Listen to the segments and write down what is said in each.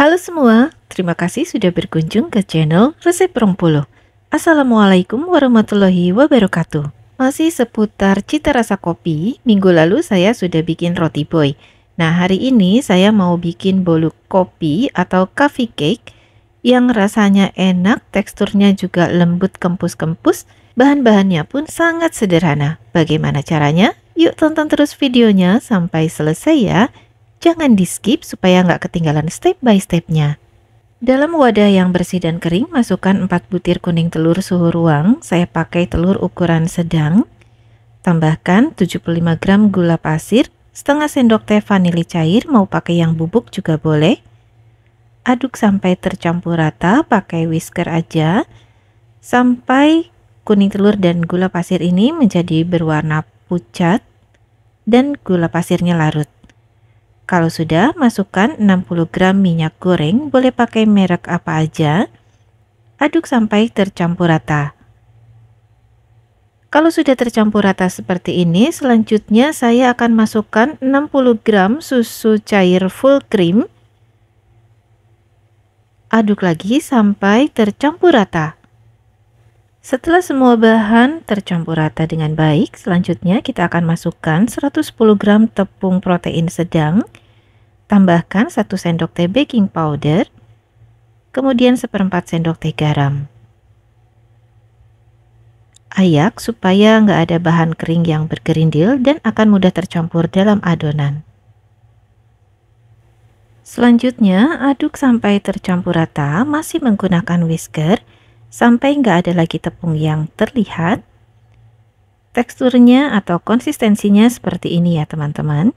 Halo semua, terima kasih sudah berkunjung ke channel Resep Rompolo. Assalamualaikum warahmatullahi wabarakatuh. Masih seputar cita rasa kopi, minggu lalu saya sudah bikin roti boy. Nah, hari ini saya mau bikin bolu kopi atau coffee cake yang rasanya enak, teksturnya juga lembut kempus-kempus, bahan-bahannya pun sangat sederhana. Bagaimana caranya? Yuk tonton terus videonya sampai selesai ya. Jangan di-skip supaya nggak ketinggalan step by stepnya. Dalam wadah yang bersih dan kering, masukkan 4 butir kuning telur suhu ruang. Saya pakai telur ukuran sedang. Tambahkan 75 gram gula pasir, setengah sendok teh vanili cair, mau pakai yang bubuk juga boleh. Aduk sampai tercampur rata, pakai whisker aja, sampai kuning telur dan gula pasir ini menjadi berwarna pucat dan gula pasirnya larut. Kalau sudah, masukkan 60 gram minyak goreng, boleh pakai merek apa aja. Aduk sampai tercampur rata. Kalau sudah tercampur rata seperti ini, selanjutnya saya akan masukkan 60 gram susu cair full cream. Aduk lagi sampai tercampur rata. Setelah semua bahan tercampur rata dengan baik, selanjutnya kita akan masukkan 110 gram tepung protein sedang, Tambahkan 1 sendok teh baking powder, kemudian seperempat sendok teh garam. Ayak supaya nggak ada bahan kering yang bergerindil dan akan mudah tercampur dalam adonan. Selanjutnya, aduk sampai tercampur rata masih menggunakan whisker sampai nggak ada lagi tepung yang terlihat. Teksturnya atau konsistensinya seperti ini ya teman-teman.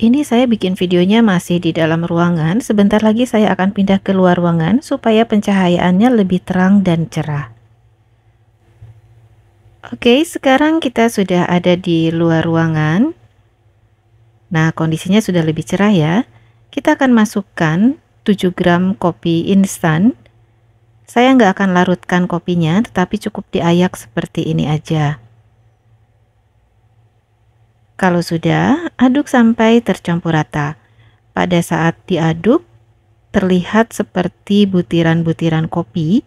Ini saya bikin videonya masih di dalam ruangan, sebentar lagi saya akan pindah ke luar ruangan supaya pencahayaannya lebih terang dan cerah. Oke, sekarang kita sudah ada di luar ruangan. Nah, kondisinya sudah lebih cerah ya. Kita akan masukkan 7 gram kopi instan. Saya nggak akan larutkan kopinya, tetapi cukup diayak seperti ini aja. Kalau sudah, aduk sampai tercampur rata. Pada saat diaduk, terlihat seperti butiran-butiran kopi,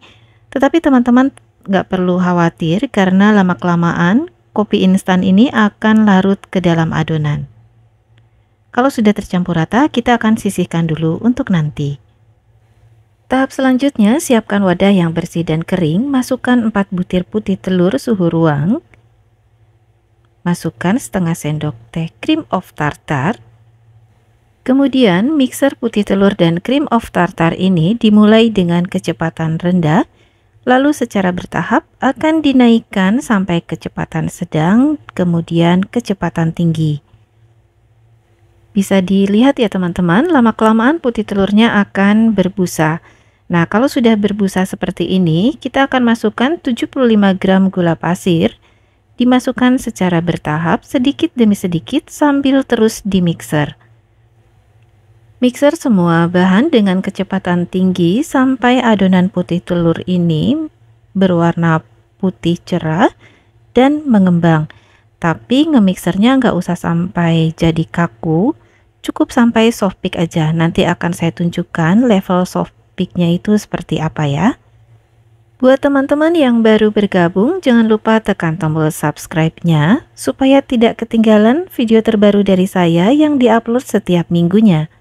tetapi teman-teman nggak perlu khawatir karena lama-kelamaan kopi instan ini akan larut ke dalam adonan. Kalau sudah tercampur rata, kita akan sisihkan dulu untuk nanti. Tahap selanjutnya, siapkan wadah yang bersih dan kering, masukkan 4 butir putih telur suhu ruang, Masukkan setengah sendok teh cream of tartar. Kemudian mixer putih telur dan cream of tartar ini dimulai dengan kecepatan rendah, lalu secara bertahap akan dinaikkan sampai kecepatan sedang, kemudian kecepatan tinggi. Bisa dilihat ya teman-teman, lama-kelamaan putih telurnya akan berbusa. Nah, kalau sudah berbusa seperti ini, kita akan masukkan 75 gram gula pasir dimasukkan secara bertahap sedikit demi sedikit sambil terus dimixer. Mixer semua bahan dengan kecepatan tinggi sampai adonan putih telur ini berwarna putih cerah dan mengembang. Tapi ngemixernya nggak usah sampai jadi kaku, cukup sampai soft peak aja. Nanti akan saya tunjukkan level soft peaknya itu seperti apa ya. Buat teman-teman yang baru bergabung, jangan lupa tekan tombol subscribe-nya supaya tidak ketinggalan video terbaru dari saya yang diupload setiap minggunya.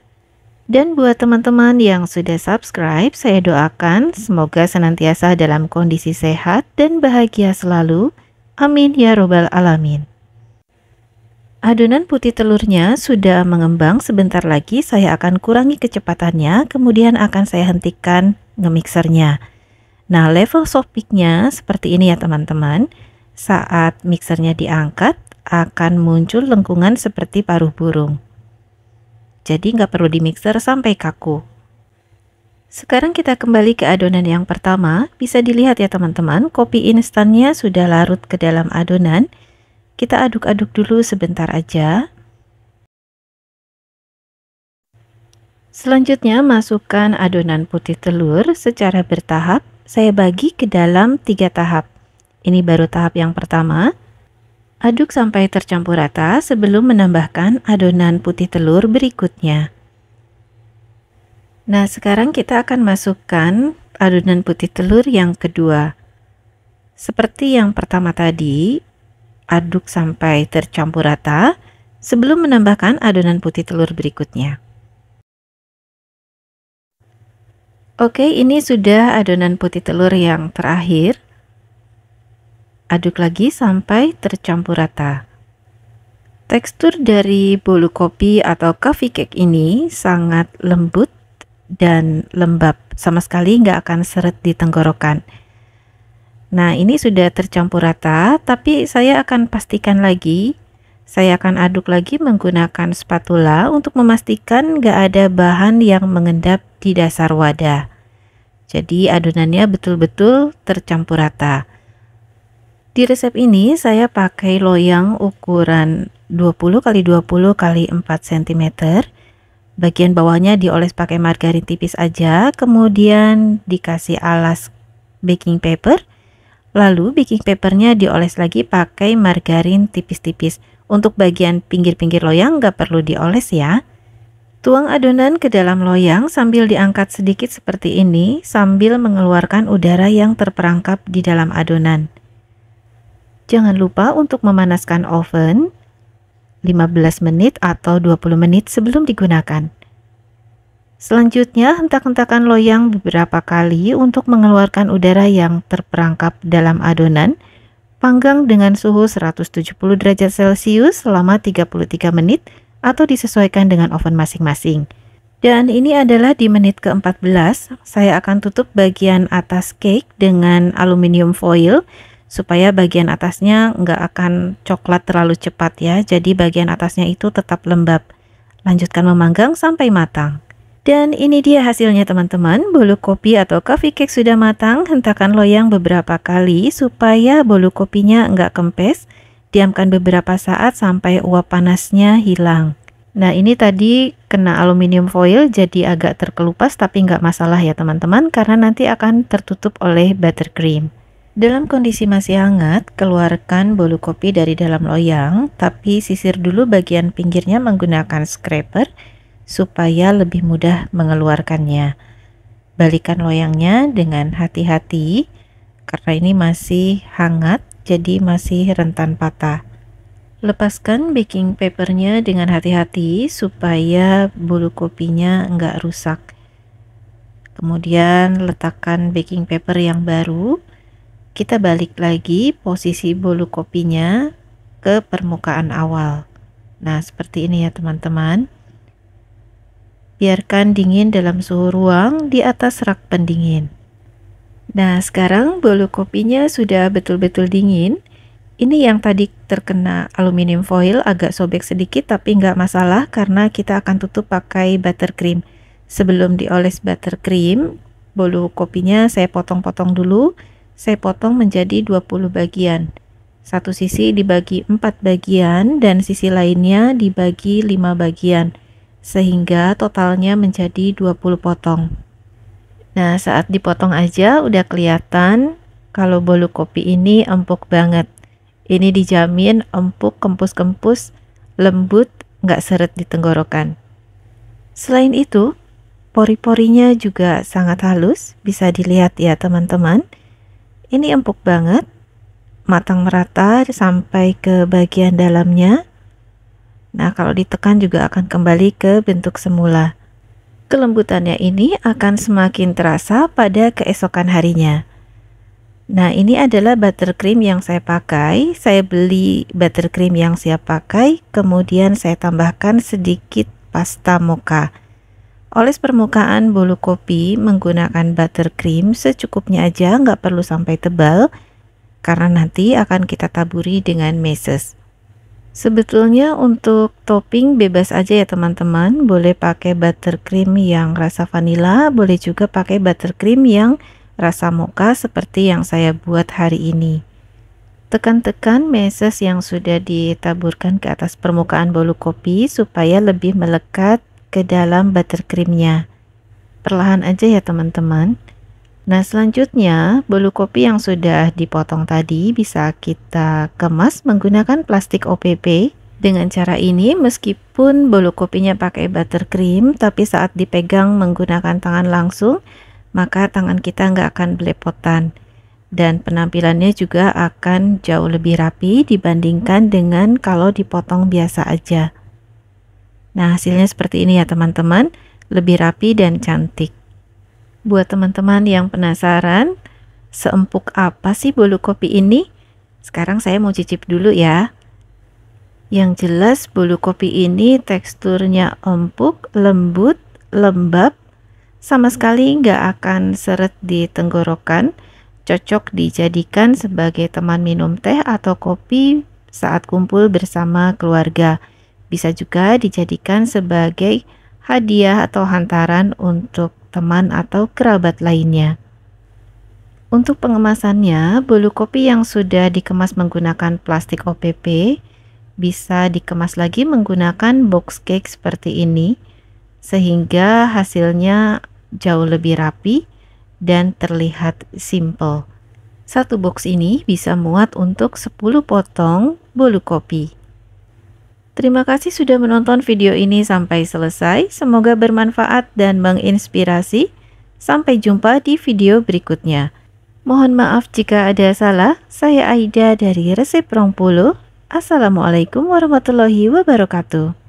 Dan buat teman-teman yang sudah subscribe, saya doakan semoga senantiasa dalam kondisi sehat dan bahagia selalu. Amin ya robbal alamin. Adonan putih telurnya sudah mengembang, sebentar lagi saya akan kurangi kecepatannya, kemudian akan saya hentikan ngemixernya. Nah, level soft peaknya seperti ini ya teman-teman. Saat mixernya diangkat, akan muncul lengkungan seperti paruh burung. Jadi nggak perlu di mixer sampai kaku. Sekarang kita kembali ke adonan yang pertama. Bisa dilihat ya teman-teman, kopi instannya sudah larut ke dalam adonan. Kita aduk-aduk dulu sebentar aja. Selanjutnya masukkan adonan putih telur secara bertahap saya bagi ke dalam tiga tahap. Ini baru tahap yang pertama. Aduk sampai tercampur rata sebelum menambahkan adonan putih telur berikutnya. Nah, sekarang kita akan masukkan adonan putih telur yang kedua. Seperti yang pertama tadi, aduk sampai tercampur rata sebelum menambahkan adonan putih telur berikutnya. Oke, ini sudah adonan putih telur yang terakhir. Aduk lagi sampai tercampur rata. Tekstur dari bolu kopi atau coffee cake ini sangat lembut dan lembab, sama sekali nggak akan seret di tenggorokan. Nah, ini sudah tercampur rata, tapi saya akan pastikan lagi. Saya akan aduk lagi menggunakan spatula untuk memastikan nggak ada bahan yang mengendap di dasar wadah. Jadi adonannya betul-betul tercampur rata. Di resep ini saya pakai loyang ukuran 20 x 20 x 4 cm. Bagian bawahnya dioles pakai margarin tipis aja, kemudian dikasih alas baking paper. Lalu baking papernya dioles lagi pakai margarin tipis-tipis. Untuk bagian pinggir-pinggir loyang nggak perlu dioles ya. Tuang adonan ke dalam loyang sambil diangkat sedikit seperti ini sambil mengeluarkan udara yang terperangkap di dalam adonan. Jangan lupa untuk memanaskan oven 15 menit atau 20 menit sebelum digunakan. Selanjutnya, hentak-hentakan loyang beberapa kali untuk mengeluarkan udara yang terperangkap dalam adonan. Panggang dengan suhu 170 derajat Celcius selama 33 menit atau disesuaikan dengan oven masing-masing. Dan ini adalah di menit ke-14, saya akan tutup bagian atas cake dengan aluminium foil supaya bagian atasnya nggak akan coklat terlalu cepat ya, jadi bagian atasnya itu tetap lembab. Lanjutkan memanggang sampai matang. Dan ini dia hasilnya teman-teman, bolu kopi atau coffee cake sudah matang, hentakan loyang beberapa kali supaya bolu kopinya nggak kempes diamkan beberapa saat sampai uap panasnya hilang. Nah ini tadi kena aluminium foil jadi agak terkelupas tapi nggak masalah ya teman-teman karena nanti akan tertutup oleh buttercream. Dalam kondisi masih hangat, keluarkan bolu kopi dari dalam loyang tapi sisir dulu bagian pinggirnya menggunakan scraper supaya lebih mudah mengeluarkannya. Balikan loyangnya dengan hati-hati karena ini masih hangat jadi masih rentan patah. Lepaskan baking papernya dengan hati-hati supaya bulu kopinya enggak rusak. Kemudian letakkan baking paper yang baru. Kita balik lagi posisi bulu kopinya ke permukaan awal. Nah, seperti ini ya teman-teman. Biarkan dingin dalam suhu ruang di atas rak pendingin. Nah, sekarang bolu kopinya sudah betul-betul dingin. Ini yang tadi terkena aluminium foil agak sobek sedikit tapi nggak masalah karena kita akan tutup pakai buttercream. Sebelum dioles buttercream, bolu kopinya saya potong-potong dulu. Saya potong menjadi 20 bagian. Satu sisi dibagi 4 bagian dan sisi lainnya dibagi 5 bagian. Sehingga totalnya menjadi 20 potong. Nah, saat dipotong aja udah kelihatan kalau bolu kopi ini empuk banget. Ini dijamin empuk, kempus-kempus, lembut, nggak seret di tenggorokan. Selain itu, pori-porinya juga sangat halus, bisa dilihat ya teman-teman. Ini empuk banget, matang merata sampai ke bagian dalamnya. Nah, kalau ditekan juga akan kembali ke bentuk semula kelembutannya ini akan semakin terasa pada keesokan harinya. Nah, ini adalah buttercream yang saya pakai. Saya beli buttercream yang saya pakai, kemudian saya tambahkan sedikit pasta mocha. Oles permukaan bulu kopi menggunakan buttercream secukupnya aja, nggak perlu sampai tebal, karena nanti akan kita taburi dengan meses. Sebetulnya untuk topping bebas aja ya teman-teman, boleh pakai buttercream yang rasa vanila, boleh juga pakai buttercream yang rasa mocha seperti yang saya buat hari ini. Tekan-tekan meses yang sudah ditaburkan ke atas permukaan bolu kopi supaya lebih melekat ke dalam buttercreamnya. Perlahan aja ya teman-teman. Nah, selanjutnya bolu kopi yang sudah dipotong tadi bisa kita kemas menggunakan plastik OPP. Dengan cara ini, meskipun bolu kopinya pakai buttercream, tapi saat dipegang menggunakan tangan langsung, maka tangan kita nggak akan belepotan. Dan penampilannya juga akan jauh lebih rapi dibandingkan dengan kalau dipotong biasa aja. Nah, hasilnya seperti ini ya teman-teman, lebih rapi dan cantik. Buat teman-teman yang penasaran, seempuk apa sih bolu kopi ini? Sekarang saya mau cicip dulu ya. Yang jelas bolu kopi ini teksturnya empuk, lembut, lembab, sama sekali nggak akan seret di tenggorokan, cocok dijadikan sebagai teman minum teh atau kopi saat kumpul bersama keluarga. Bisa juga dijadikan sebagai hadiah atau hantaran untuk teman atau kerabat lainnya. Untuk pengemasannya, bolu kopi yang sudah dikemas menggunakan plastik OPP bisa dikemas lagi menggunakan box cake seperti ini sehingga hasilnya jauh lebih rapi dan terlihat simple. Satu box ini bisa muat untuk 10 potong bolu kopi. Terima kasih sudah menonton video ini sampai selesai. Semoga bermanfaat dan menginspirasi. Sampai jumpa di video berikutnya. Mohon maaf jika ada salah. Saya Aida dari Resep Rongpuluh. Assalamualaikum warahmatullahi wabarakatuh.